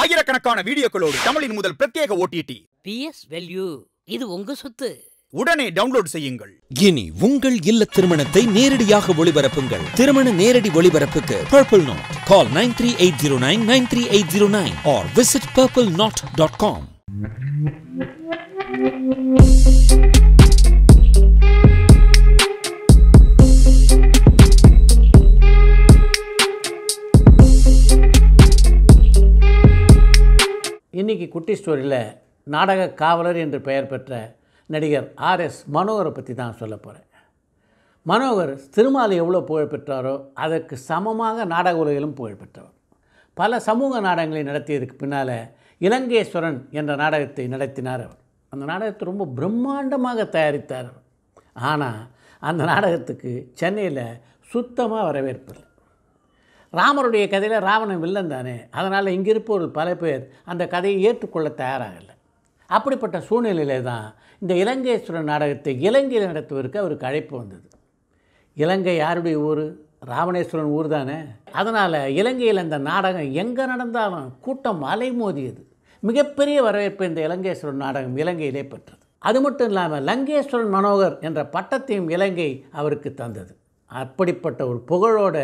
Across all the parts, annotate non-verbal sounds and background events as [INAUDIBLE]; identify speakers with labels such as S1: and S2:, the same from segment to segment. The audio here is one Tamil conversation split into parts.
S1: ஆயிரக்கணக்கான வீடியோக்களோடு தமிழின் முதல் பிரத்யேக ஓடிடி பிஎஸ் வெல்யூ இது உங்க சொத்து உடனே டவுன்லோட் செய்யுங்கள் இனி உங்கள் இல்ல திருமணத்தை நேரடியாக ஒளிபரப்புங்கள் திருமண நேரடி ஒளிபரப்புக்கு Purple Knot call nine three eight zero nine nine three eight zero nine or visit Purple Knot dot com இன்றைக்கி குட்டி ஸ்டோரியில் நாடக காவலர் என்று பெயர் பெற்ற நடிகர் ஆர் எஸ் மனோகரை பற்றி தான் சொல்ல போகிறேன் மனோகர் திருமால் எவ்வளோ புகழ் பெற்றாரோ அதற்கு சமமாக நாடக உலகிலும் புகழ் பெற்றவர் பல சமூக நாடகங்களை நடத்தியதுக்கு பின்னால் இலங்கேஸ்வரன் என்ற நாடகத்தை நடத்தினார் அவர் அந்த நாடகத்தை ரொம்ப பிரம்மாண்டமாக தயாரித்தார் அவர் ஆனால் அந்த நாடகத்துக்கு சென்னையில் சுத்தமாக வரவேற்பில்லை ராமருடைய கதையில் ராவணன் வில்லன் தானே அதனால் இங்கே இருப்பவர் பல பேர் அந்த கதையை ஏற்றுக்கொள்ள தயாராகலை அப்படிப்பட்ட சூழ்நிலையிலே தான் இந்த இலங்கையேஸ்வரன் நாடகத்தை இலங்கையில் நடத்துவதற்கு அவருக்கு அழைப்பு வந்தது இலங்கை யாருடைய ஊர் ராவணேஸ்வரன் ஊர் தானே அதனால் இலங்கையில் அந்த நாடகம் எங்கே நடந்தாலும் கூட்டம் அலைமோதியது மிகப்பெரிய வரவேற்பு இந்த இலங்கேஸ்வரன் நாடகம் இலங்கையிலே பெற்றது அது மட்டும் இல்லாமல் லங்கேஸ்வரன் மனோகர் என்ற பட்டத்தையும் இலங்கை அவருக்கு தந்தது அப்படிப்பட்ட ஒரு புகழோட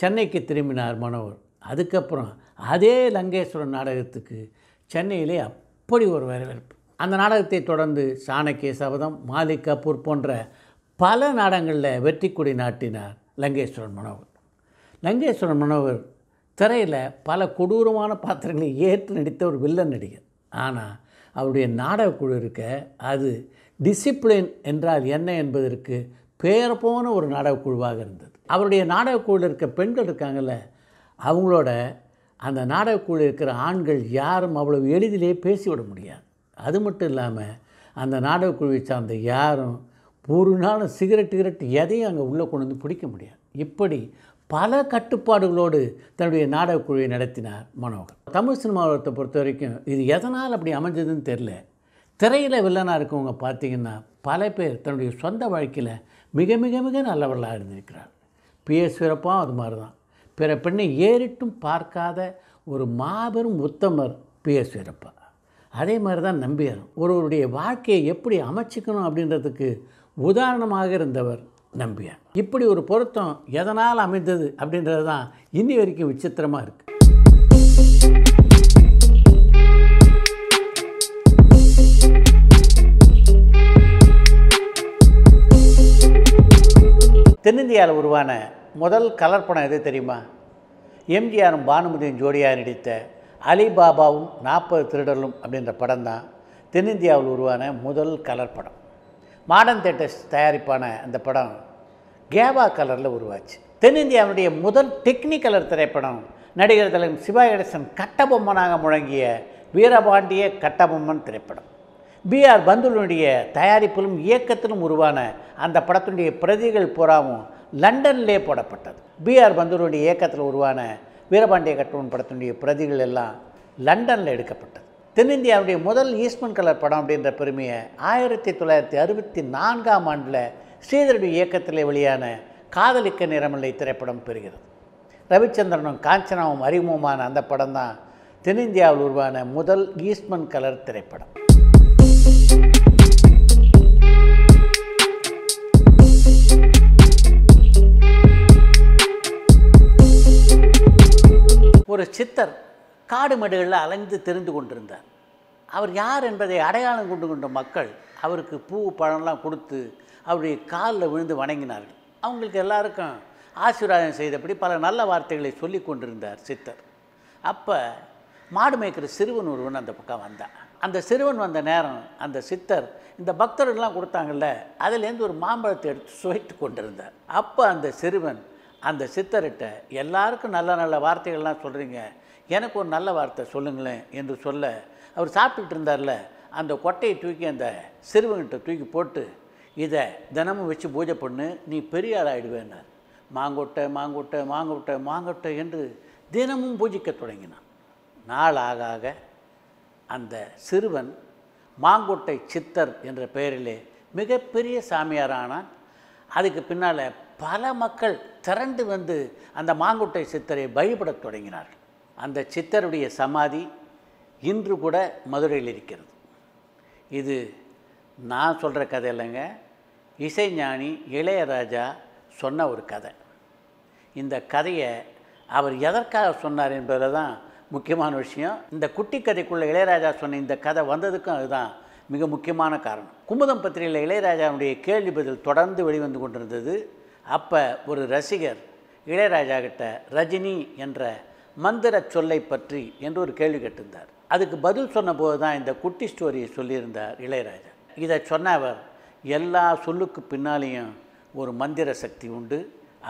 S1: சென்னைக்கு திரும்பினார் மனோவர் அதுக்கப்புறம் அதே லங்கேஸ்வரன் நாடகத்துக்கு சென்னையிலே அப்படி ஒரு வரவேற்பு அந்த நாடகத்தை தொடர்ந்து சாணக்கிய சபதம் மாலிக் கபூர் போன்ற பல நாடகங்களில் வெற்றி கொடி நாட்டினார் லங்கேஸ்வரன் மனோவர் லங்கேஸ்வரன் மனோவர் திரையில் பல கொடூரமான பாத்திரங்களை ஏற்று நடித்த ஒரு வில்லன் நடிகர் ஆனால் அவருடைய நாடகக்குழு இருக்க அது டிசிப்ளின் என்றால் என்ன என்பதற்கு பேரப்போன போன ஒரு நாடகக் குழுவாக இருந்தது அவருடைய நாடகக் குழுவில் இருக்க பெண்கள் இருக்காங்கல்ல அவங்களோட அந்த நாடகக் குழு இருக்கிற ஆண்கள் யாரும் அவ்வளவு எளிதிலே பேசிவிட முடியாது அது மட்டும் இல்லாமல் அந்த நாடகக் குழுவை சார்ந்த யாரும் ஒரு நாளும் சிகரெட் கிரட் எதையும் அங்கே உள்ளே கொண்டு வந்து பிடிக்க முடியாது இப்படி பல கட்டுப்பாடுகளோடு தன்னுடைய நாடகக் குழுவை நடத்தினார் மனோகர் தமிழ் சினிமாவத்தை பொறுத்த வரைக்கும் இது எதனால் அப்படி அமைஞ்சதுன்னு தெரில திரையில் வில்லனாக இருக்கவங்க பார்த்திங்கன்னா பல பேர் தன்னுடைய சொந்த வாழ்க்கையில் மிக மிக மிக நல்லவர்களாக இருந்திருக்கிறார் பி எஸ் சிறப்பாக அது மாதிரி தான் பிற பெண்ணை ஏறிட்டும் பார்க்காத ஒரு மாபெரும் உத்தமர் பி எஸ் அதே மாதிரி தான் நம்பியார் ஒருவருடைய வாழ்க்கையை எப்படி அமைச்சிக்கணும் அப்படின்றதுக்கு உதாரணமாக இருந்தவர் நம்பியார் இப்படி ஒரு பொருத்தம் எதனால் அமைந்தது அப்படின்றது தான் இன்னி வரைக்கும் விசித்திரமாக இருக்குது தென்னிந்தியாவில் உருவான முதல் கலர் படம் எது தெரியுமா எம்ஜிஆரும் பானுமதியும் ஜோடியாக நடித்த அலிபாபாவும் நாற்பது திருடலும் அப்படின்ற படம் தான் தென்னிந்தியாவில் உருவான முதல் கலர் படம் மாடர்ன் தேட்டர்ஸ் தயாரிப்பான அந்த படம் கேவா கலரில் உருவாச்சு தென்னிந்தியாவுடைய முதல் டெக்னிக்கலர் திரைப்படம் நடிகர் தலைவர் சிவா கணேசன் கட்டபொம்மனாக முழங்கிய வீரபாண்டிய கட்டபொம்மன் திரைப்படம் பிஆர் பந்துலனுடைய தயாரிப்பிலும் இயக்கத்திலும் உருவான அந்த படத்தினுடைய பிரதிகள் புறாவும் லண்டனிலே போடப்பட்டது பிஆர் பந்துலனுடைய இயக்கத்தில் உருவான வீரபாண்டிய கட்டுவன் படத்தினுடைய பிரதிகள் எல்லாம் லண்டனில் எடுக்கப்பட்டது தென்னிந்தியாவுடைய முதல் ஈஸ்மன் கலர் படம் அப்படின்ற பெருமையை ஆயிரத்தி தொள்ளாயிரத்தி அறுபத்தி நான்காம் ஆண்டில் ஸ்ரீதருடைய இயக்கத்தில் வெளியான காதலிக்க நிறமில்லை திரைப்படம் பெறுகிறது ரவிச்சந்திரனும் காஞ்சனாவும் அறிமுகமான அந்த படம் தான் தென்னிந்தியாவில் உருவான முதல் ஈஸ்மன் கலர் திரைப்படம் ஒரு சித்தர் காடு மடுகளில் அலைந்து தெரிந்து கொண்டிருந்தார் அவர் யார் என்பதை அடையாளம் கொண்டு கொண்ட மக்கள் அவருக்கு பூ பழம்லாம் கொடுத்து அவருடைய காலில் விழுந்து வணங்கினார்கள் அவங்களுக்கு எல்லாருக்கும் ஆசீர்வாதம் செய்தபடி பல நல்ல வார்த்தைகளை சொல்லி கொண்டிருந்தார் சித்தர் அப்போ மாடு மேய்க்கிற சிறுவன் ஒருவன் அந்த பக்கம் வந்தான் அந்த சிறுவன் வந்த நேரம் அந்த சித்தர் இந்த பக்தர்கள்லாம் கொடுத்தாங்கல்ல அதுலேருந்து ஒரு மாம்பழத்தை எடுத்து சுவைத்து கொண்டிருந்தார் அப்போ அந்த சிறுவன் அந்த சித்தர்கிட்ட எல்லாருக்கும் நல்ல நல்ல வார்த்தைகள்லாம் சொல்கிறீங்க எனக்கு ஒரு நல்ல வார்த்தை சொல்லுங்களேன் என்று சொல்ல அவர் சாப்பிட்டுட்டு இருந்தார்ல அந்த கொட்டையை தூக்கி அந்த சிறுவன்கிட்ட தூக்கி போட்டு இதை தினமும் வச்சு பூஜை பண்ணு நீ பெரிய ஆளாகிடுவேன்னார் மாங்கொட்டை மாங்கொட்டை மாங்கொட்டை மாங்கொட்டை என்று தினமும் பூஜிக்க தொடங்கினான் நாள் ஆக ஆக அந்த சிறுவன் மாங்கொட்டை சித்தர் என்ற பெயரிலே மிகப்பெரிய சாமியாரானான் அதுக்கு பின்னால் பல மக்கள் திரண்டு வந்து அந்த மாங்குட்டை சித்தரை பயப்படத் தொடங்கினார்கள் அந்த சித்தருடைய சமாதி இன்று கூட மதுரையில் இருக்கிறது இது நான் சொல்கிற கதை இல்லைங்க இசைஞானி இளையராஜா சொன்ன ஒரு கதை இந்த கதையை அவர் எதற்காக சொன்னார் என்பதை தான் முக்கியமான விஷயம் இந்த குட்டி கதைக்குள்ளே இளையராஜா சொன்ன இந்த கதை வந்ததுக்கும் அதுதான் மிக முக்கியமான காரணம் குமுதம் பத்திரிகையில் இளையராஜாவுடைய கேள்வி பதில் தொடர்ந்து வெளிவந்து கொண்டிருந்தது அப்போ ஒரு ரசிகர் இளையராஜா கிட்ட ரஜினி என்ற மந்திர சொல்லை பற்றி என்று ஒரு கேள்வி கேட்டிருந்தார் அதுக்கு பதில் சொன்னபோது தான் இந்த குட்டி ஸ்டோரியை சொல்லியிருந்தார் இளையராஜா இதை சொன்ன அவர் எல்லா சொல்லுக்கு பின்னாலேயும் ஒரு மந்திர சக்தி உண்டு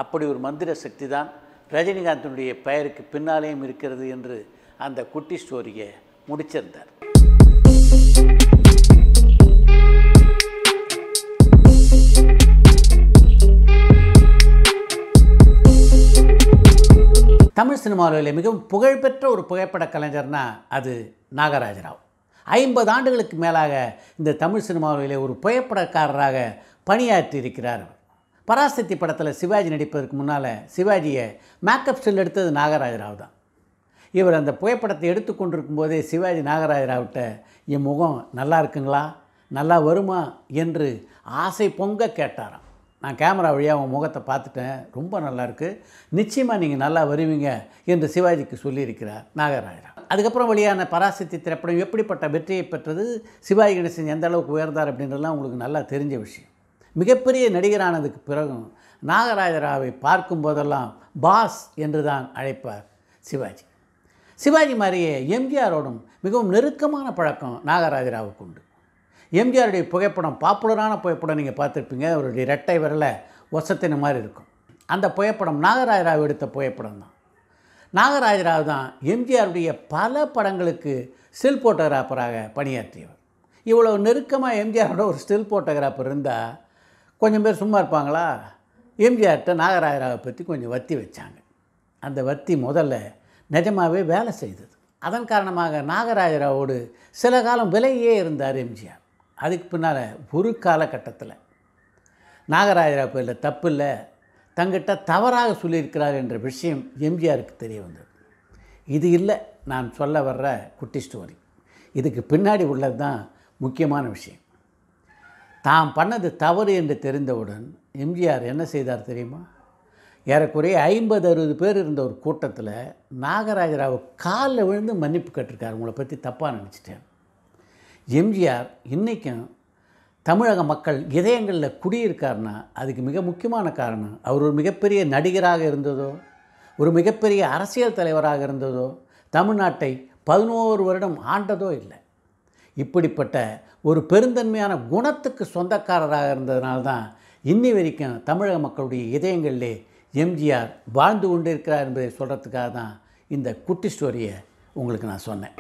S1: அப்படி ஒரு மந்திர சக்தி தான் ரஜினிகாந்தனுடைய பெயருக்கு பின்னாலேயும் இருக்கிறது என்று அந்த குட்டி ஸ்டோரியை முடிச்சிருந்தார் தமிழ் சினிமாவில் மிகவும் புகழ்பெற்ற ஒரு புகைப்பட கலைஞர்னா அது நாகராஜராவ் ஐம்பது ஆண்டுகளுக்கு மேலாக இந்த தமிழ் சினிமாவில் ஒரு புகைப்படக்காரராக பணியாற்றி இருக்கிறார் பராசக்தி படத்தில் சிவாஜி நடிப்பதற்கு முன்னால் சிவாஜியை மேக்கப் ஸ்டில் எடுத்தது நாகராஜராவ் தான் இவர் அந்த புகைப்படத்தை எடுத்து கொண்டிருக்கும் போதே சிவாஜி நாகராஜராவிட்ட என் முகம் நல்லா இருக்குங்களா நல்லா வருமா என்று ஆசை பொங்க கேட்டாராம் நான் கேமரா வழியாக உன் முகத்தை பார்த்துட்டேன் ரொம்ப நல்லாயிருக்கு நிச்சயமாக நீங்கள் நல்லா வருவீங்க என்று சிவாஜிக்கு சொல்லியிருக்கிறார் நாகராஜராவ் அதுக்கப்புறம் வழியான பராசக்தி திரைப்படம் எப்படிப்பட்ட வெற்றியை பெற்றது சிவாஜி கணேசன் எந்த அளவுக்கு உயர்ந்தார் அப்படின்றதுலாம் உங்களுக்கு நல்லா தெரிஞ்ச விஷயம் மிகப்பெரிய நடிகரானதுக்கு பிறகும் நாகராஜராவை பார்க்கும் போதெல்லாம் பாஸ் என்று தான் அழைப்பார் சிவாஜி சிவாஜி மாதிரியே எம்ஜிஆரோடும் மிகவும் நெருக்கமான பழக்கம் நாகராஜராவுக்கு உண்டு எம்ஜிஆருடைய புகைப்படம் பாப்புலரான புகைப்படம் நீங்கள் பார்த்துருப்பீங்க அவருடைய இரட்டை விரல ஒசத்தின மாதிரி இருக்கும் அந்த புகைப்படம் நாகராஜராவ் எடுத்த புகைப்படம் தான் நாகராஜராவ் தான் எம்ஜிஆருடைய பல படங்களுக்கு ஸ்டில் ஃபோட்டோகிராஃபராக பணியாற்றியவர் இவ்வளோ நெருக்கமாக எம்ஜிஆரோட ஒரு ஸ்டில் ஃபோட்டோகிராஃபர் இருந்தால் கொஞ்சம் பேர் சும்மா இருப்பாங்களா எம்ஜிஆர்கிட்ட நாகராஜராவை பற்றி கொஞ்சம் வத்தி வச்சாங்க அந்த வத்தி முதல்ல நிஜமாகவே வேலை செய்தது அதன் காரணமாக நாகராஜராவோடு சில காலம் விலையே இருந்தார் எம்ஜிஆர் அதுக்கு பின்னால் ஒரு காலகட்டத்தில் நாகராஜரா பேரில் தப்பு இல்லை தங்கிட்ட தவறாக சொல்லியிருக்கிறார் என்ற விஷயம் எம்ஜிஆருக்கு தெரிய வந்தது இது இல்லை நான் சொல்ல வர்ற குட்டி ஸ்டோரி இதுக்கு பின்னாடி உள்ளது தான் முக்கியமான விஷயம் தாம் பண்ணது தவறு என்று தெரிந்தவுடன் எம்ஜிஆர் என்ன செய்தார் தெரியுமா ஏறக்குறைய ஐம்பது அறுபது பேர் இருந்த ஒரு கூட்டத்தில் நாகராஜராவை காலில் விழுந்து மன்னிப்பு கட்டிருக்கார் உங்களை பற்றி தப்பாக நினச்சிட்டேன் எம்ஜிஆர் இன்றைக்கும் தமிழக மக்கள் இதயங்களில் குடியிருக்கார்னா அதுக்கு மிக முக்கியமான காரணம் அவர் ஒரு மிகப்பெரிய நடிகராக இருந்ததோ ஒரு மிகப்பெரிய அரசியல் தலைவராக இருந்ததோ தமிழ்நாட்டை பதினோரு வருடம் ஆண்டதோ இல்லை இப்படிப்பட்ட ஒரு பெருந்தன்மையான குணத்துக்கு சொந்தக்காரராக இருந்ததுனால தான் இன்னி வரைக்கும் தமிழக மக்களுடைய இதயங்களிலே எம்ஜிஆர் வாழ்ந்து கொண்டு இருக்கிறார் என்பதை சொல்கிறதுக்காக தான் இந்த குட்டி ஸ்டோரியை உங்களுக்கு நான் சொன்னேன்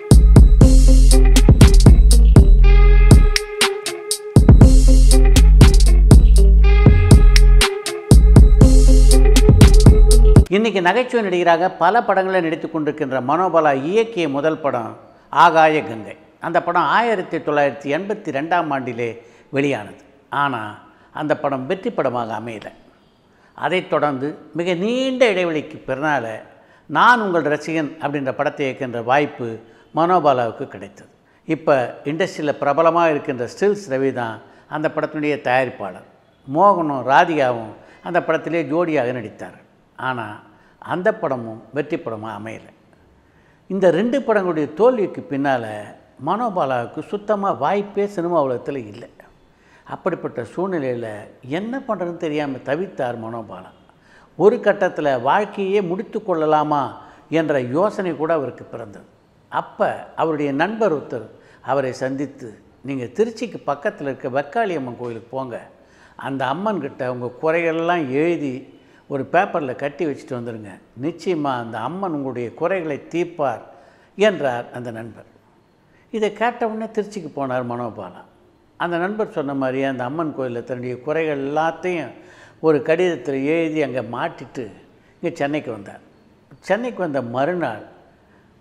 S1: இன்றைக்கி நகைச்சுவை நடிகராக பல படங்களை நடித்து கொண்டிருக்கின்ற மனோபலா இயக்கிய முதல் படம் ஆகாய கங்கை அந்த படம் ஆயிரத்தி தொள்ளாயிரத்தி எண்பத்தி ரெண்டாம் ஆண்டிலே வெளியானது ஆனால் அந்த படம் வெற்றி படமாக அமையலை அதைத் தொடர்ந்து மிக நீண்ட இடைவெளிக்கு பிறனால் நான் உங்கள் ரசிகன் அப்படின்ற படத்தை இயக்கின்ற வாய்ப்பு மனோபாலாவுக்கு கிடைத்தது இப்போ இண்டஸ்ட்ரியில் பிரபலமாக இருக்கின்ற ஸ்டில்ஸ் ரவி தான் அந்த படத்தினுடைய தயாரிப்பாளர் மோகனும் ராதிகாவும் அந்த படத்திலே ஜோடியாக நடித்தார் ஆனால் அந்த படமும் வெற்றி படமாக அமையலை இந்த ரெண்டு படங்களுடைய தோல்விக்கு பின்னால் மனோபாலாவுக்கு சுத்தமாக வாய்ப்பே சினிமா உலகத்தில் இல்லை அப்படிப்பட்ட சூழ்நிலையில் என்ன பண்ணுறதுன்னு தெரியாமல் தவித்தார் மனோபாலா ஒரு கட்டத்தில் வாழ்க்கையே முடித்து கொள்ளலாமா என்ற யோசனை கூட அவருக்கு பிறந்தது அப்போ அவருடைய நண்பர் ஒருத்தர் அவரை சந்தித்து நீங்கள் திருச்சிக்கு பக்கத்தில் இருக்க வெக்காளியம்மன் கோயிலுக்கு போங்க அந்த அம்மன் கிட்ட உங்கள் குறைகள்லாம் எழுதி ஒரு பேப்பரில் கட்டி வச்சுட்டு வந்துடுங்க நிச்சயமாக அந்த அம்மன் உங்களுடைய குறைகளை தீர்ப்பார் என்றார் அந்த நண்பர் இதை கேட்டவுடனே திருச்சிக்கு போனார் மனோபாலா அந்த நண்பர் சொன்ன மாதிரியே அந்த அம்மன் கோயிலில் தன்னுடைய குறைகள் எல்லாத்தையும் ஒரு கடிதத்தில் எழுதி அங்கே மாட்டிட்டு இங்கே சென்னைக்கு வந்தார் சென்னைக்கு வந்த மறுநாள்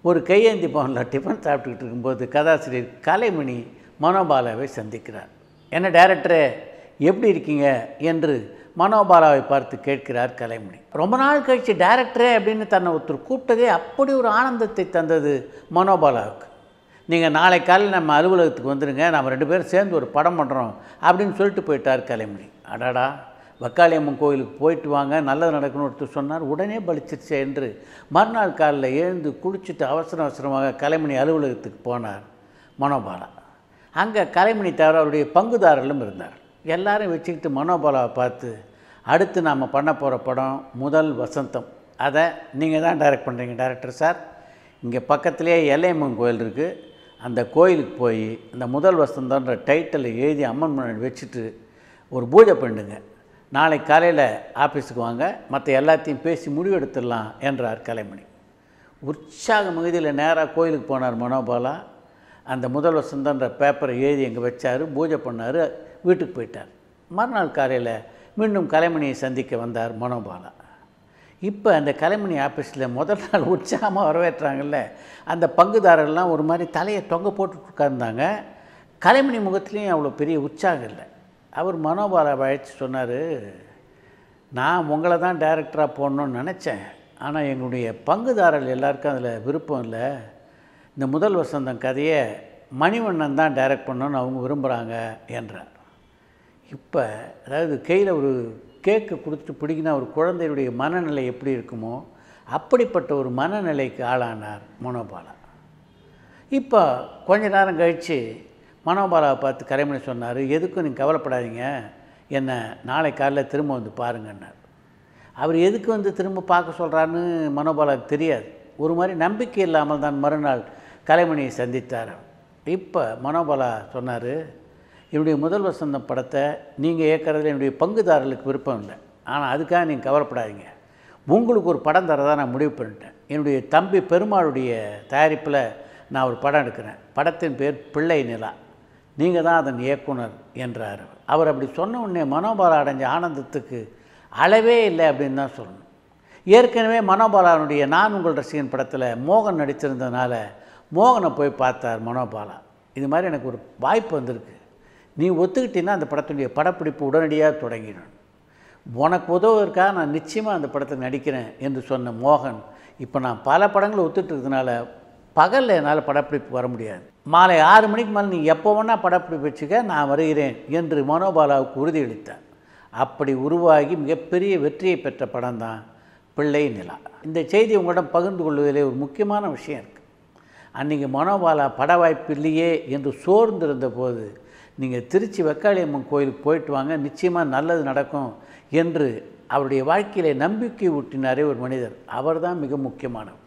S1: ஒரு கையேந்தி பவனில் டிஃபன் சாப்பிட்டுக்கிட்டு இருக்கும்போது கதாசிரியர் கலைமணி மனோபாலாவை சந்திக்கிறார் என்ன டைரக்டரே எப்படி இருக்கீங்க என்று மனோபாலாவை பார்த்து கேட்கிறார் கலைமணி ரொம்ப நாள் கழித்து டைரக்டரே அப்படின்னு தன்னை ஒருத்தர் கூப்பிட்டதே அப்படி ஒரு ஆனந்தத்தை தந்தது மனோபாலாவுக்கு நீங்கள் நாளை காலையில் நம்ம அலுவலகத்துக்கு வந்துடுங்க நம்ம ரெண்டு பேரும் சேர்ந்து ஒரு படம் பண்ணுறோம் அப்படின்னு சொல்லிட்டு போயிட்டார் கலைமணி அடாடா வக்காளியம்மன் கோயிலுக்கு போயிட்டு வாங்க நல்லது நடக்கணும் ஒருத்தர் சொன்னார் உடனே பலிச்சிருச்சே என்று மறுநாள் காலில் எழுந்து குளிச்சுட்டு அவசர அவசரமாக கலைமணி அலுவலகத்துக்கு போனார் மனோபாலா அங்கே கலைமணி தவிர அவருடைய பங்குதாரர்களும் இருந்தார் எல்லாரும் வச்சுக்கிட்டு மனோபாலாவை பார்த்து அடுத்து நாம் பண்ண போகிற படம் முதல் வசந்தம் அதை நீங்கள் தான் டைரக்ட் பண்ணுறீங்க டேரக்டர் சார் இங்கே பக்கத்துலேயே எல்லையம்மன் கோயில் இருக்குது அந்த கோயிலுக்கு போய் அந்த முதல் வசந்தன்ற டைட்டிலை எழுதி அம்மன் முன்னாடி வச்சுட்டு ஒரு பூஜை பண்ணுங்க நாளை காலையில் ஆஃபீஸுக்கு வாங்க மற்ற எல்லாத்தையும் பேசி முடிவெடுத்துடலாம் என்றார் கலைமணி உற்சாக மிகுதியில் நேராக கோயிலுக்கு போனார் மனோபாலா அந்த முதல் வசந்தன்ற பேப்பரை எழுதி எங்கே வச்சார் பூஜை பண்ணார் வீட்டுக்கு போயிட்டார் மறுநாள் காலையில் மீண்டும் கலைமணியை சந்திக்க வந்தார் மனோபாலா இப்போ அந்த கலைமணி ஆஃபீஸில் முதல் நாள் உற்சாகமாக வரவேற்றாங்கல்ல அந்த பங்குதாரர்லாம் ஒரு மாதிரி தலையை தொங்க போட்டு உட்கார்ந்தாங்க கலைமணி முகத்துலேயும் அவ்வளோ பெரிய உற்சாகம் இல்லை அவர் மனோபாலாவை அழைச்சி சொன்னார் நான் உங்களை தான் டைரக்டராக போடணும்னு நினச்சேன் ஆனால் எங்களுடைய பங்குதாரர் எல்லாருக்கும் அதில் விருப்பம் இல்லை இந்த முதல் வசந்தம் கதையை மணிவண்ணன் தான் டைரக்ட் பண்ணணும்னு அவங்க விரும்புகிறாங்க என்றார் இப்போ அதாவது கையில் ஒரு கேக்கு கொடுத்துட்டு பிடிக்கினா ஒரு குழந்தையுடைய மனநிலை எப்படி இருக்குமோ அப்படிப்பட்ட ஒரு மனநிலைக்கு ஆளானார் மனோபாலா இப்போ கொஞ்ச நேரம் கழித்து மனோபாலாவை பார்த்து கரைமணி சொன்னார் எதுக்கும் நீங்கள் கவலைப்படாதீங்க என்னை நாளை காலையில் திரும்ப வந்து பாருங்கன்னார் அவர் எதுக்கு வந்து திரும்ப பார்க்க சொல்கிறான்னு மனோபாலாவுக்கு தெரியாது ஒரு மாதிரி நம்பிக்கை இல்லாமல் தான் மறுநாள் கலைமணியை சந்தித்தார் இப்போ மனோபாலா சொன்னார் என்னுடைய முதல் வசந்தம் படத்தை நீங்கள் ஏற்கிறதுல என்னுடைய பங்குதாரர்களுக்கு விருப்பம் இல்லை ஆனால் அதுக்காக நீங்கள் கவலைப்படாதீங்க உங்களுக்கு ஒரு படம் தரதாக நான் முடிவு பண்ணிட்டேன் என்னுடைய தம்பி பெருமாளுடைய தயாரிப்பில் நான் ஒரு படம் எடுக்கிறேன் படத்தின் பேர் பிள்ளை நிலா நீங்கள் தான் அதன் இயக்குனர் என்றார் அவர் அப்படி சொன்ன உடனே மனோபாலா அடைஞ்ச ஆனந்தத்துக்கு அளவே இல்லை அப்படின்னு தான் சொல்லணும் ஏற்கனவே மனோபாலானுடைய நான் உங்கள் ரசிகன் படத்தில் மோகன் நடித்திருந்ததுனால மோகனை போய் பார்த்தார் மனோபாலா இது மாதிரி எனக்கு ஒரு வாய்ப்பு வந்திருக்கு நீ ஒத்துக்கிட்டீங்கன்னா அந்த படத்துடைய படப்பிடிப்பு உடனடியாக தொடங்கிடும் உனக்கு உதவுவதற்காக நான் நிச்சயமாக அந்த படத்தை நடிக்கிறேன் என்று சொன்ன மோகன் இப்போ நான் பல படங்களை ஒத்துட்டு பகலில் என்னால் படப்பிடிப்பு வர முடியாது மாலை ஆறு மணிக்கு மேலே நீ எப்போ வேணால் படப்பிடிப்பு வச்சுக்க நான் வருகிறேன் என்று மனோபாலாவுக்கு உறுதியளித்தார் அப்படி உருவாகி மிகப்பெரிய வெற்றியை பெற்ற படம் தான் பிள்ளை நிலா இந்த செய்தி உங்களிடம் பகிர்ந்து கொள்வதிலே ஒரு முக்கியமான விஷயம் இருக்குது அன்றைக்கி மனோபாலா பட வாய்ப்பு இல்லையே என்று சோர்ந்திருந்த போது நீங்கள் திருச்சி வெக்காளியம்மன் கோயிலுக்கு போயிட்டு வாங்க நிச்சயமாக நல்லது நடக்கும் என்று அவருடைய வாழ்க்கையில நம்பிக்கை ஊட்டினாரே ஒரு மனிதர் அவர் தான் மிக முக்கியமானவர்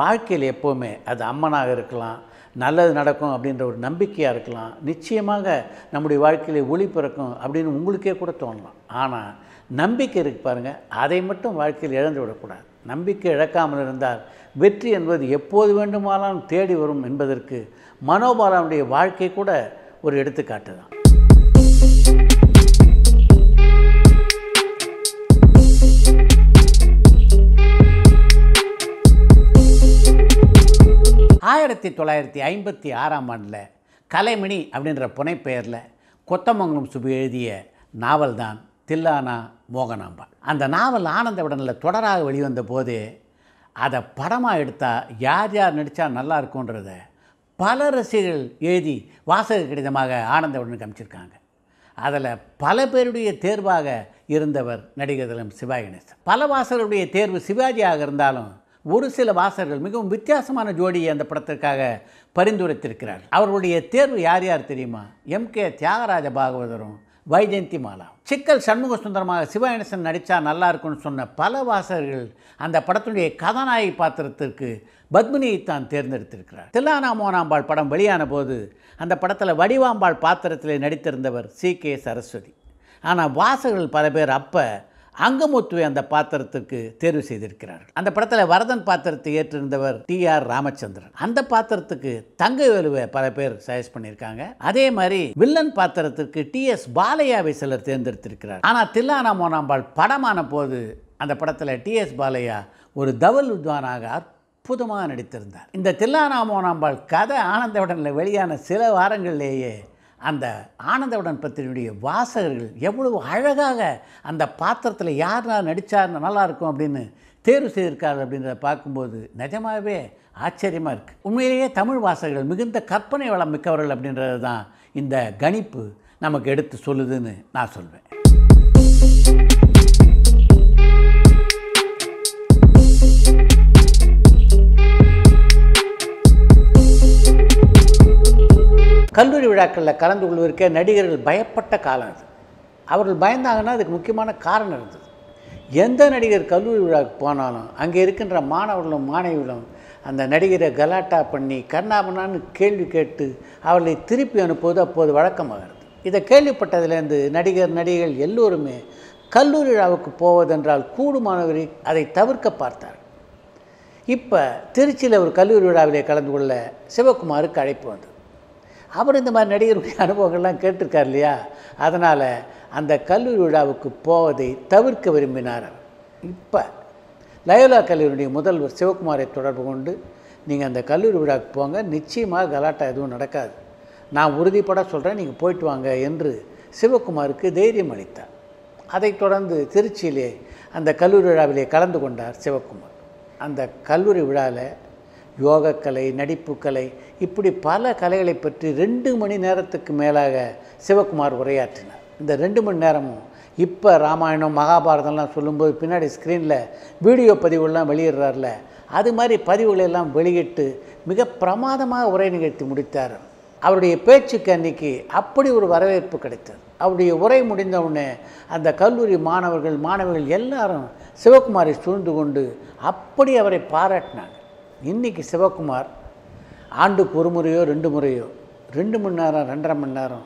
S1: வாழ்க்கையில் எப்போவுமே அது அம்மனாக இருக்கலாம் நல்லது நடக்கும் அப்படின்ற ஒரு நம்பிக்கையாக இருக்கலாம் நிச்சயமாக நம்முடைய வாழ்க்கையில் ஒளி பிறக்கும் அப்படின்னு உங்களுக்கே கூட தோணலாம் ஆனால் நம்பிக்கை இருக்கு பாருங்கள் அதை மட்டும் வாழ்க்கையில் இழந்து விடக்கூடாது நம்பிக்கை இழக்காமல் இருந்தால் வெற்றி என்பது எப்போது வேண்டுமானாலும் தேடி வரும் என்பதற்கு மனோபாலனுடைய வாழ்க்கை கூட ஒரு எடுத்துக்காட்டு தான் ஆயிரத்தி தொள்ளாயிரத்தி ஐம்பத்தி ஆறாம் ஆண்டில் கலைமணி அப்படின்ற புனைப்பெயரில் கொத்தமங்கலம் சுபு எழுதிய நாவல் தான் தில்லானா மோகனாம்பாள் அந்த நாவல் ஆனந்த விடனில் தொடராக வெளிவந்த போது அதை படமாக எடுத்தால் யார் யார் நடித்தா நல்லா இருக்குன்றதை பல ரசிகர்கள் எழுதி வாசக கடிதமாக ஆனந்தவுடன் காமிச்சிருக்காங்க அதில் பல பேருடைய தேர்வாக இருந்தவர் நடிகர் திலம் சிவாஜி கணேசன் பல வாசகருடைய தேர்வு சிவாஜியாக இருந்தாலும் ஒரு சில வாசகர்கள் மிகவும் வித்தியாசமான ஜோடியை அந்த படத்திற்காக பரிந்துரைத்திருக்கிறார் அவர்களுடைய தேர்வு யார் யார் தெரியுமா எம் கே தியாகராஜ பாகவதரும் வைஜெயந்தி மாலாவும் சிக்கல் சண்முக சுந்தரமாக சிவகணேசன் நடித்தா நல்லா இருக்கும்னு சொன்ன பல வாசகர்கள் அந்த படத்துடைய கதாநாயகி பாத்திரத்திற்கு பத்மினியை தான் தேர்ந்தெடுத்திருக்கிறார் தில்லானா மோனாம்பாள் படம் வெளியான போது அந்த படத்தில் வடிவாம்பாள் பாத்திரத்தில் நடித்திருந்தவர் சி கே சரஸ்வதி ஆனால் வாசகர்கள் பல பேர் அப்போ அங்கமுத்துவை அந்த பாத்திரத்திற்கு தேர்வு செய்திருக்கிறார்கள் அந்த படத்தில் வரதன் பாத்திரத்தை ஏற்றிருந்தவர் டி ஆர் ராமச்சந்திரன் அந்த பாத்திரத்துக்கு தங்கவேலுவை பல பேர் சஜஸ் பண்ணியிருக்காங்க அதே மாதிரி வில்லன் பாத்திரத்திற்கு டி எஸ் பாலையாவை சிலர் தேர்ந்தெடுத்திருக்கிறார் ஆனால் தில்லானா மோனாம்பாள் படமான போது அந்த படத்தில் டி எஸ் பாலையா ஒரு தவல் வித்வானாக அற்புதமாக நடித்திருந்தார் இந்த தில்லானா மோனாம்பாள் கதை ஆனந்தவுடனில் வெளியான சில வாரங்களிலேயே அந்த ஆனந்தவுடன் பத்திரினுடைய வாசகர்கள் எவ்வளவு அழகாக அந்த பாத்திரத்தில் யார் நடித்தார் நல்லாயிருக்கும் அப்படின்னு தேர்வு செய்திருக்கார் அப்படின்றத பார்க்கும்போது நிஜமாகவே ஆச்சரியமாக இருக்குது உண்மையிலேயே தமிழ் வாசகர்கள் மிகுந்த கற்பனை வளம் மிக்கவர்கள் அப்படின்றது தான் இந்த கணிப்பு நமக்கு எடுத்து சொல்லுதுன்னு நான் சொல்வேன் கல்லூரி விழாக்களில் கலந்து கொள்வதற்கே நடிகர்கள் பயப்பட்ட காலம் அது அவர்கள் பயந்தாங்கன்னா அதுக்கு முக்கியமான காரணம் இருந்தது எந்த நடிகர் கல்லூரி விழாவுக்கு போனாலும் அங்கே இருக்கின்ற மாணவர்களும் மாணவிகளும் அந்த நடிகரை கலாட்டா பண்ணி கர்ணாபனான்னு கேள்வி கேட்டு அவர்களை திருப்பி அனுப்புவது அப்போது வழக்கமாகிறது இதை கேள்விப்பட்டதிலேருந்து நடிகர் நடிகைகள் எல்லோருமே கல்லூரி விழாவுக்கு போவதென்றால் கூடுமானவரை அதை தவிர்க்க பார்த்தார் இப்போ திருச்சியில் ஒரு கல்லூரி விழாவிலே கலந்து கொள்ள சிவகுமாருக்கு அழைப்பு வந்தது அவர் இந்த மாதிரி நடிகருடைய [LAUGHS] அனுபவங்கள்லாம் கேட்டிருக்கார் இல்லையா அதனால் அந்த கல்லூரி விழாவுக்கு போவதை தவிர்க்க விரும்பினார் இப்போ லயோலா கல்லூரியுடைய முதல்வர் சிவகுமாரை தொடர்பு கொண்டு நீங்கள் அந்த கல்லூரி விழாவுக்கு போங்க நிச்சயமாக கலாட்டா எதுவும் நடக்காது நான் உறுதிப்பட சொல்கிறேன் நீங்கள் போயிட்டு வாங்க என்று சிவகுமாருக்கு தைரியம் அளித்தார் அதைத் தொடர்ந்து திருச்சியிலே அந்த கல்லூரி விழாவிலே கலந்து கொண்டார் சிவகுமார் அந்த கல்லூரி விழாவில் யோகக்கலை நடிப்புக்கலை இப்படி பல கலைகளை பற்றி ரெண்டு மணி நேரத்துக்கு மேலாக சிவகுமார் உரையாற்றினார் இந்த ரெண்டு மணி நேரமும் இப்போ ராமாயணம் மகாபாரதம்லாம் சொல்லும்போது பின்னாடி ஸ்க்ரீனில் வீடியோ பதிவுகள்லாம் வெளியிடுறார்ல அது மாதிரி பதிவுகளெல்லாம் வெளியிட்டு மிக பிரமாதமாக உரை நிகழ்த்தி முடித்தார் அவருடைய பேச்சுக்கு அன்னைக்கு அப்படி ஒரு வரவேற்பு கிடைத்தது அவருடைய உரை முடிந்தவுடனே அந்த கல்லூரி மாணவர்கள் மாணவிகள் எல்லாரும் சிவகுமாரை சூழ்ந்து கொண்டு அப்படி அவரை பாராட்டினாங்க இன்றைக்கி சிவகுமார் ஆண்டுக்கு ஒரு முறையோ ரெண்டு முறையோ ரெண்டு மணி நேரம் ரெண்டரை மணி நேரம்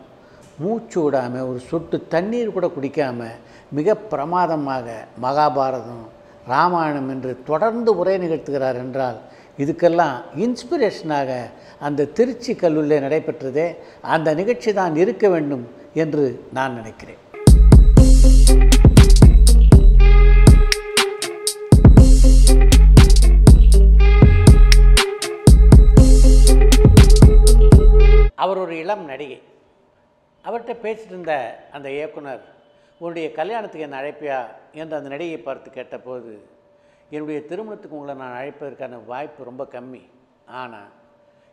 S1: மூச்சு விடாமல் ஒரு சொட்டு தண்ணீர் கூட குடிக்காமல் மிக பிரமாதமாக மகாபாரதம் ராமாயணம் என்று தொடர்ந்து உரை நிகழ்த்துகிறார் என்றால் இதுக்கெல்லாம் இன்ஸ்பிரேஷனாக அந்த திருச்சி கல்லூரியில் நடைபெற்றதே அந்த நிகழ்ச்சி தான் இருக்க வேண்டும் என்று நான் நினைக்கிறேன் ஒரு இளம் நடிகை அவர்கிட்ட பேசிட்டு இருந்த அந்த இயக்குனர் உன்னுடைய கல்யாணத்துக்கு என்ன அழைப்பியா என்று அந்த நடிகையை பார்த்து கேட்டபோது என்னுடைய திருமணத்துக்கு உங்களை நான் அழைப்பதற்கான வாய்ப்பு ரொம்ப கம்மி ஆனால்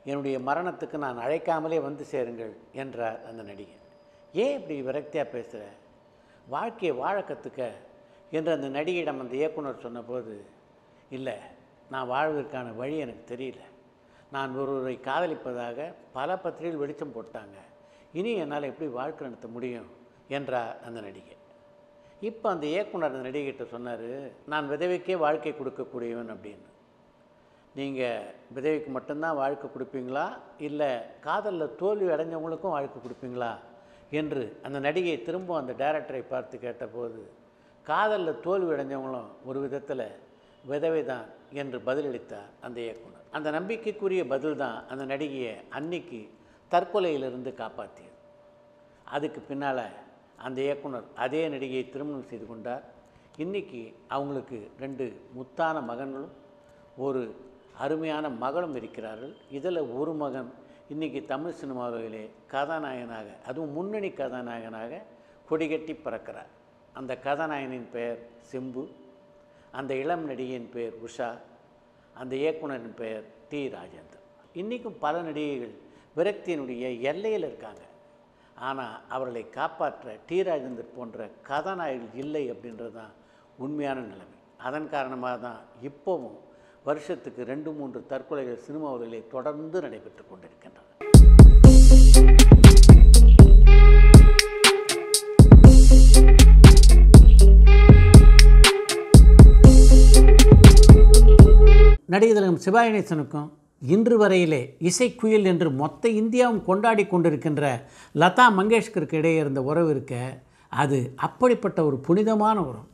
S1: என்னுடைய மரணத்துக்கு நான் அழைக்காமலே வந்து சேருங்கள் என்றார் அந்த நடிகை ஏன் இப்படி விரக்தியாக பேசுகிற வாழ்க்கையை வாழ கற்றுக்க என்று அந்த நடிகையிடம் அந்த இயக்குனர் சொன்னபோது இல்லை நான் வாழ்வதற்கான வழி எனக்கு தெரியல நான் ஒருவரை காதலிப்பதாக பல பத்திரிகையில் வெளிச்சம் போட்டாங்க இனி என்னால் எப்படி வாழ்க்கை நடத்த முடியும் என்றார் அந்த நடிகை இப்போ அந்த இயக்குனர் அந்த நடிகைகிட்ட சொன்னார் நான் விதவைக்கே வாழ்க்கை கொடுக்கக்கூடியவன் அப்படின்னு நீங்கள் விதவைக்கு மட்டும்தான் வாழ்க்கை கொடுப்பீங்களா இல்லை காதலில் தோல்வி அடைஞ்சவங்களுக்கும் வாழ்க்கை கொடுப்பீங்களா என்று அந்த நடிகை திரும்ப அந்த டைரக்டரை பார்த்து கேட்டபோது காதலில் தோல்வி அடைஞ்சவங்களும் ஒரு விதத்தில் விதவை தான் என்று பதிலளித்தார் அந்த இயக்குனர் அந்த நம்பிக்கைக்குரிய பதில் தான் அந்த நடிகையை அன்னைக்கு தற்கொலையிலிருந்து காப்பாற்றியது அதுக்கு பின்னால் அந்த இயக்குனர் அதே நடிகையை திருமணம் செய்து கொண்டார் இன்றைக்கி அவங்களுக்கு ரெண்டு முத்தான மகன்களும் ஒரு அருமையான மகளும் இருக்கிறார்கள் இதில் ஒரு மகன் இன்றைக்கி தமிழ் சினிமாவிலே கதாநாயகனாக அதுவும் முன்னணி கதாநாயகனாக கொடிகட்டி பறக்கிறார் அந்த கதாநாயகனின் பெயர் சிம்பு அந்த இளம் நடிகையின் பெயர் உஷா அந்த இயக்குனரின் பெயர் டி ராஜேந்திரன் இன்றைக்கும் பல நடிகைகள் விரக்தியினுடைய எல்லையில் இருக்காங்க ஆனால் அவர்களை காப்பாற்ற டி ராஜேந்தர் போன்ற கதாநாயகர்கள் இல்லை அப்படின்றது தான் உண்மையான நிலைமை அதன் காரணமாக தான் இப்போவும் வருஷத்துக்கு ரெண்டு மூன்று தற்கொலைகள் சினிமாவிலே தொடர்ந்து நடைபெற்று கொண்டிருக்கின்றன நடிகர் திலகம் சிவாயணேசனுக்கும் இன்று வரையிலே இசைக்குயில் என்று மொத்த இந்தியாவும் கொண்டாடி கொண்டிருக்கின்ற லதா மங்கேஷ்கருக்கு இடையே இருந்த உறவு இருக்க அது அப்படிப்பட்ட ஒரு புனிதமான உறவு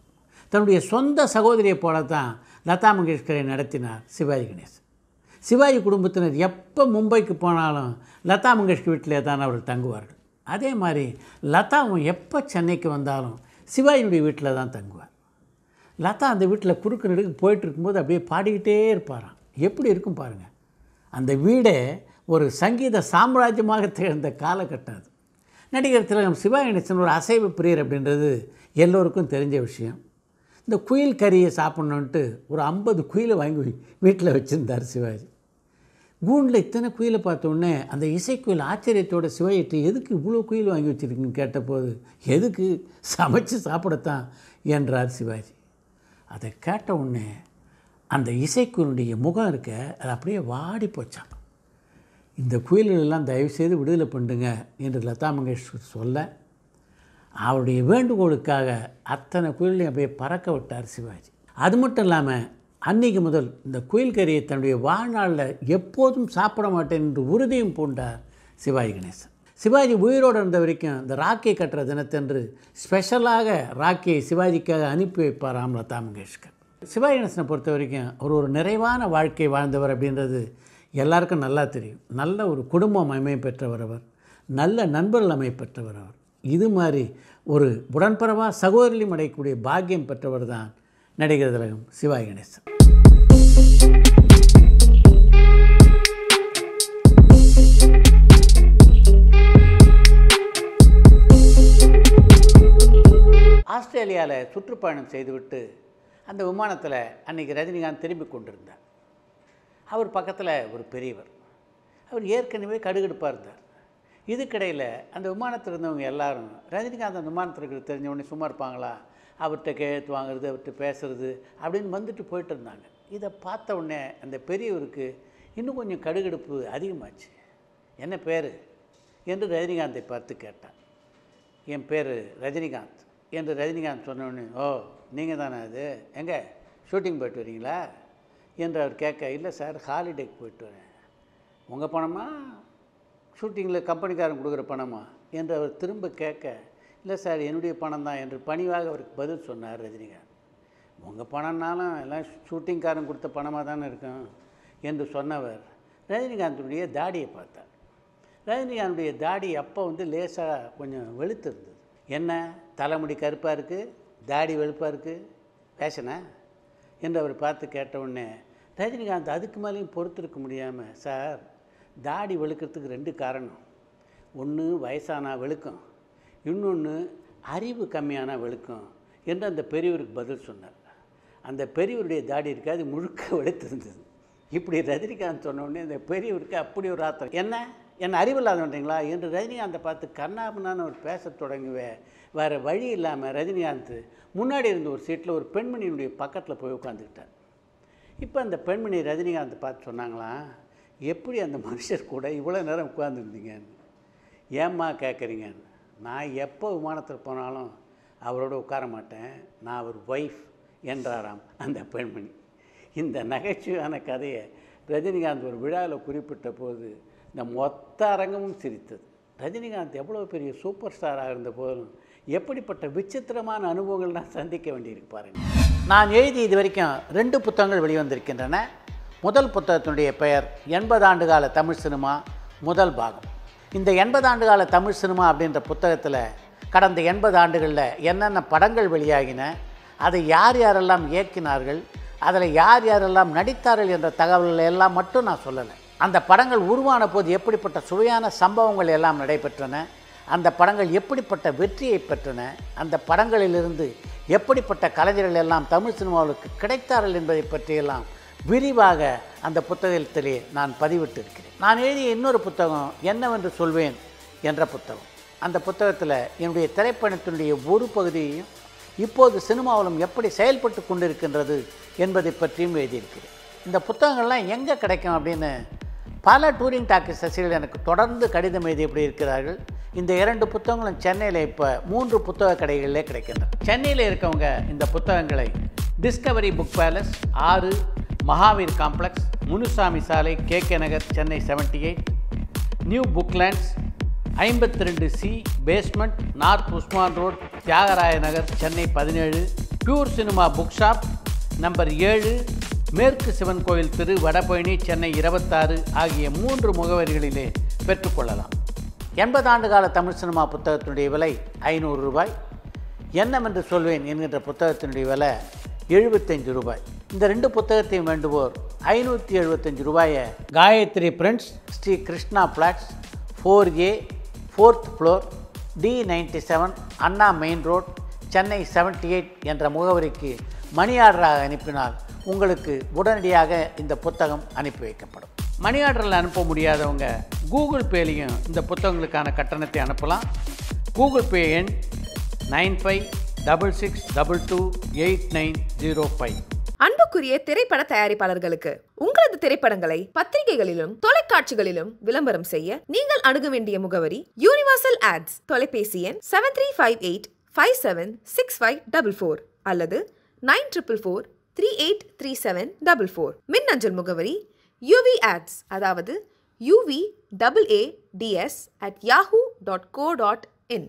S1: தன்னுடைய சொந்த சகோதரியை போல தான் லதா மங்கேஷ்கரை நடத்தினார் சிவாஜி கணேசன் சிவாஜி குடும்பத்தினர் எப்போ மும்பைக்கு போனாலும் லதா மங்கேஷ்கர் வீட்டிலே தான் அவர்கள் தங்குவார்கள் அதே மாதிரி லதாவும் எப்போ சென்னைக்கு வந்தாலும் சிவாஜியுடைய வீட்டில் தான் தங்குவார் லதா அந்த வீட்டில் குறுக்கு நடுக்கு போயிட்டு இருக்கும்போது அப்படியே பாடிக்கிட்டே இருப்பாராம் எப்படி இருக்கும் பாருங்கள் அந்த வீடே ஒரு சங்கீத சாம்ராஜ்யமாக திகழ்ந்த காலகட்டம் அது நடிகர் திலகம் சிவா ஒரு அசைவ பிரியர் அப்படின்றது எல்லோருக்கும் தெரிஞ்ச விஷயம் இந்த குயில் கறியை சாப்பிட்ணுன்ட்டு ஒரு ஐம்பது குயிலை வாங்கி வீட்டில் வச்சுருந்தார் சிவாஜி கூண்டில் இத்தனை குயிலை பார்த்தோன்னே அந்த இசைக்குயில் ஆச்சரியத்தோட சிவாயிட்டு எதுக்கு இவ்வளோ குயில் வாங்கி வச்சுருக்குன்னு கேட்டபோது எதுக்கு சமைச்சு சாப்பிடத்தான் என்றார் சிவாஜி அதை கேட்ட உடனே அந்த இசைக்குனுடைய முகம் இருக்க அது அப்படியே வாடி போச்சான் இந்த குயில்களெல்லாம் தயவுசெய்து விடுதலை பண்ணுங்க என்று லதா மங்கேஷ்வர் சொல்ல அவருடைய வேண்டுகோளுக்காக அத்தனை குயிலையும் அப்படியே பறக்க விட்டார் சிவாஜி அது மட்டும் இல்லாமல் அன்னைக்கு முதல் இந்த குயில் கறியை தன்னுடைய வாழ்நாளில் எப்போதும் சாப்பிட மாட்டேன் என்று உறுதியும் பூண்டார் சிவாஜி கணேசன் சிவாஜி உயிரோடு இருந்த வரைக்கும் இந்த ராக்கி கட்டுற தினத்தன்று ஸ்பெஷலாக ராக்கியை சிவாஜிக்காக அனுப்பி வைப்பார் ஆம் மங்கேஷ்கர் சிவாஜி கணேசனை பொறுத்த வரைக்கும் அவர் ஒரு நிறைவான வாழ்க்கை வாழ்ந்தவர் அப்படின்றது எல்லாருக்கும் நல்லா தெரியும் நல்ல ஒரு குடும்பம் அமை பெற்றவர் அவர் நல்ல நண்பர்கள் அமைய பெற்றவர் அவர் இது மாதிரி ஒரு உடன்பரவா சகோதரியும் அடையக்கூடிய பாக்கியம் பெற்றவர் தான் நடிகர் திலகம் சிவாஜி கணேசன் ஆஸ்திரேலியாவில் சுற்றுப்பயணம் செய்துவிட்டு அந்த விமானத்தில் அன்றைக்கி ரஜினிகாந்த் திரும்பி கொண்டிருந்தார் அவர் பக்கத்தில் ஒரு பெரியவர் அவர் ஏற்கனவே கடுகடுப்பாக இருந்தார் இதுக்கிடையில் அந்த விமானத்தில் இருந்தவங்க எல்லாரும் ரஜினிகாந்த் அந்த விமானத்தில் இருக்கிற தெரிஞ்சவொடனே சும்மா இருப்பாங்களா அவர்கிட்ட கேட்டு வாங்குறது அவர்கிட்ட பேசுகிறது அப்படின்னு வந்துட்டு போயிட்டு இருந்தாங்க இதை பார்த்த உடனே அந்த பெரியவருக்கு இன்னும் கொஞ்சம் கடுகடுப்பு அதிகமாச்சு என்ன பேர் என்று ரஜினிகாந்தை பார்த்து கேட்டான் என் பேர் ரஜினிகாந்த் என்று ரஜினிகாந்த் சொன்னோன்னு ஓ நீங்கள் தானே அது எங்கே ஷூட்டிங் போயிட்டு வரீங்களா என்று அவர் கேட்க இல்லை சார் ஹாலிடேக்கு போயிட்டு வரேன் உங்கள் பணமா ஷூட்டிங்கில் கம்பெனிக்காரன் கொடுக்குற பணமா என்று அவர் திரும்ப கேட்க இல்லை சார் என்னுடைய பணம் தான் என்று பணிவாக அவருக்கு பதில் சொன்னார் ரஜினிகாந்த் உங்கள் பணம்னாலும் எல்லாம் ஷூட்டிங்காரன் கொடுத்த பணமாக தானே இருக்கும் என்று சொன்னவர் ரஜினிகாந்தனுடைய தாடியை பார்த்தார் ரஜினிகாந்துடைய தாடி அப்போ வந்து லேசாக கொஞ்சம் வெளுத்திருந்தது என்ன தலைமுடி கருப்பாக இருக்குது தாடி வெளுப்பாக இருக்குது பேஷனா என்று அவர் பார்த்து கேட்டவுடனே ரஜினிகாந்த் அதுக்கு மேலேயும் பொறுத்திருக்க முடியாமல் சார் தாடி வெளுக்கிறதுக்கு ரெண்டு காரணம் ஒன்று வயசானா வெளுக்கும் இன்னொன்று அறிவு கம்மியானால் வெளுக்கும் என்று அந்த பெரியவருக்கு பதில் சொன்னார் அந்த பெரியவருடைய தாடி இருக்காது முழுக்க வெளுத்திருந்தது இப்படி ரஜினிகாந்த் உடனே அந்த பெரியவருக்கு அப்படி ஒரு ஆத்திரம் என்ன இல்லாத அறிவில்லாதவன்றீங்களா என்று ரஜினிகாந்தை பார்த்து கண்ணாபுனான்னு ஒரு பேச தொடங்குவே வேறு வழி இல்லாமல் ரஜினிகாந்த் முன்னாடி இருந்த ஒரு சீட்டில் ஒரு பெண்மணியினுடைய பக்கத்தில் போய் உட்காந்துக்கிட்டார் இப்போ அந்த பெண்மணி ரஜினிகாந்த் பார்த்து சொன்னாங்களாம் எப்படி அந்த மனுஷர் கூட இவ்வளோ நேரம் உட்காந்துருந்தீங்கன்னு ஏம்மா கேட்குறீங்கன்னு நான் எப்போ விமானத்தில் போனாலும் அவரோட உட்கார மாட்டேன் நான் அவர் ஒய்ஃப் என்றாராம் அந்த பெண்மணி இந்த நகைச்சுவையான கதையை ரஜினிகாந்த் ஒரு விழாவில் குறிப்பிட்ட போது இந்த மொத்த அரங்கமும் சிரித்தது ரஜினிகாந்த் எவ்வளோ பெரிய சூப்பர் ஸ்டாராக இருந்த போதும் எப்படிப்பட்ட விசித்திரமான அனுபவங்கள் நான் சந்திக்க வேண்டியிருக்கு பாருங்கள் நான் எழுதி இது வரைக்கும் ரெண்டு புத்தகங்கள் வெளிவந்திருக்கின்றன முதல் புத்தகத்தினுடைய பெயர் எண்பது ஆண்டுகால தமிழ் சினிமா முதல் பாகம் இந்த எண்பது ஆண்டுகால தமிழ் சினிமா அப்படின்ற புத்தகத்தில் கடந்த எண்பது ஆண்டுகளில் என்னென்ன படங்கள் வெளியாகின அதை யார் யாரெல்லாம் இயக்கினார்கள் அதில் யார் யாரெல்லாம் நடித்தார்கள் என்ற தகவல்களை எல்லாம் மட்டும் நான் சொல்லலை அந்த படங்கள் உருவான போது எப்படிப்பட்ட சுவையான சம்பவங்கள் எல்லாம் நடைபெற்றன அந்த படங்கள் எப்படிப்பட்ட வெற்றியை பெற்றன அந்த படங்களிலிருந்து எப்படிப்பட்ட கலைஞர்கள் எல்லாம் தமிழ் சினிமாவுக்கு கிடைத்தார்கள் என்பதை பற்றியெல்லாம் விரிவாக அந்த புத்தகத்திலே நான் பதிவிட்டிருக்கிறேன் நான் எழுதிய இன்னொரு புத்தகம் என்னவென்று சொல்வேன் என்ற புத்தகம் அந்த புத்தகத்தில் என்னுடைய திரைப்படத்தினுடைய ஒரு பகுதியையும் இப்போது சினிமாவிலும் எப்படி செயல்பட்டு கொண்டிருக்கின்றது என்பதை பற்றியும் எழுதியிருக்கிறேன் இந்த புத்தகங்கள்லாம் எங்கே கிடைக்கும் அப்படின்னு பல டூரிங் டாக்கிஸ் ரசிகர்கள் எனக்கு தொடர்ந்து கடிதம் எழுதி எப்படி இருக்கிறார்கள் இந்த இரண்டு புத்தகங்களும் சென்னையில் இப்போ மூன்று புத்தக கடைகளிலே கிடைக்கின்றன சென்னையில் இருக்கவங்க இந்த புத்தகங்களை டிஸ்கவரி புக் பேலஸ் ஆறு மகாவீர் காம்ப்ளெக்ஸ் முனுசாமி சாலை K K Nagar Chennai seventy eight new Booklands ஐம்பத்தி ரெண்டு C basement north Usman road Thyagaraya Nagar Chennai பதினேழு pure cinema book shop number ஏழு மேற்கு சிவன் கோயில் திரு வடபழனி சென்னை இருபத்தாறு ஆகிய மூன்று முகவரிகளிலே பெற்றுக்கொள்ளலாம் எண்பது ஆண்டு கால தமிழ் சினிமா புத்தகத்தினுடைய விலை ஐநூறு ரூபாய் என்னவென்று சொல்வேன் என்கின்ற புத்தகத்தினுடைய விலை எழுபத்தஞ்சு ரூபாய் இந்த ரெண்டு புத்தகத்தையும் வேண்டுவோர் ஐநூற்றி எழுபத்தஞ்சு ரூபாயை Gayathri prints Sri Krishna flats four A fourth floor D ninety seven Anna main road Chennai seventy eight என்ற முகவரிக்கு மணி ஆர்டராக அனுப்பினால் உங்களுக்கு உடனடியாக இந்த புத்தகம் அனுப்பி வைக்கப்படும் மணி ஆர்டரில் அனுப்ப முடியாதவங்க கூகுள் பேலையும் இந்த புத்தகங்களுக்கான கட்டணத்தை அனுப்பலாம் கூகுள் பே எண் nine five double six double two eight nine zero five அன்புக்குரிய திரைப்பட தயாரிப்பாளர்களுக்கு உங்களது திரைப்படங்களை பத்திரிகைகளிலும் தொலைக்காட்சிகளிலும் விளம்பரம் செய்ய நீங்கள் அணுக வேண்டிய முகவரி யூனிவர்சல் ஆட்ஸ் தொலைபேசி எண் seven three five eight five seven six five double four அல்லது nine triple four three eight three seven double four மின் அஞ்சல் முகவரி யூவி ஆட்ஸ் அதாவது UV double A DS at Yahoo dot co dot